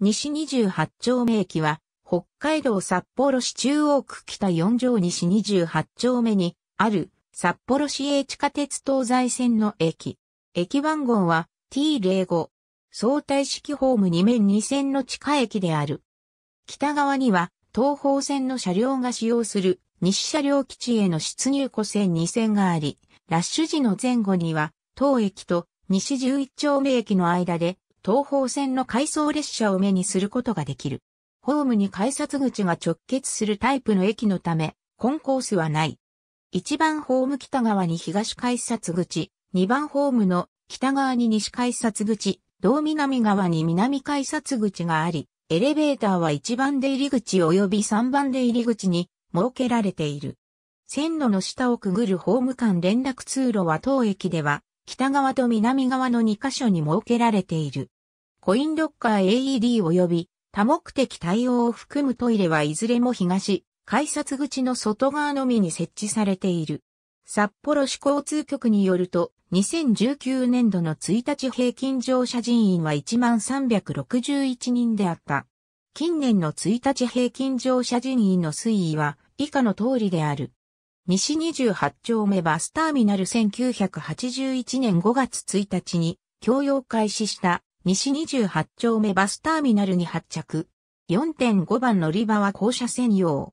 西28丁目駅は、北海道札幌市中央区北4条西28丁目にある札幌市営地下鉄東西線の駅。駅番号は T05。相対式ホーム2面2線の地下駅である。北側には東方線の車両が使用する西車両基地への出入庫線2線があり、ラッシュ時の前後には、当駅と西11丁目駅の間で東方線の回送列車を目にすることができる。ホームに改札口が直結するタイプの駅のため、コンコースはない。1番ホーム北側に東改札口、2番ホームの北側に西改札口、同南側に南改札口があり、エレベーターは1番出入り口及び3番出入り口に設けられている。線路の下をくぐるホーム間連絡通路は当駅では、北側と南側の2カ所に設けられている。コインロッカー AED 及び多目的対応を含むトイレはいずれも東、改札口の外側のみに設置されている。札幌市交通局によると、2019年度の1日平均乗車人員は1361人であった。近年の1日平均乗車人員の推移は以下の通りである。西28丁目バスターミナル1981年5月1日に共用開始した西28丁目バスターミナルに発着。4.5番乗り場は校舎専用。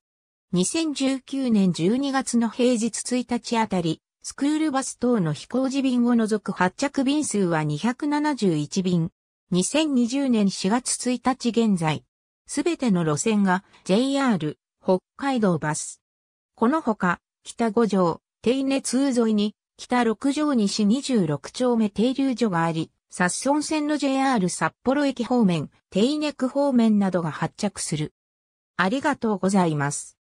2019年12月の平日1日あたり、スクールバス等の飛行時便を除く発着便数は271便。2020年4月1日現在、すべての路線が JR 北海道バス。このほか、北五条、手根通沿いに、北六条西26丁目停留所があり、札村線の JR 札幌駅方面、手稲区方面などが発着する。ありがとうございます。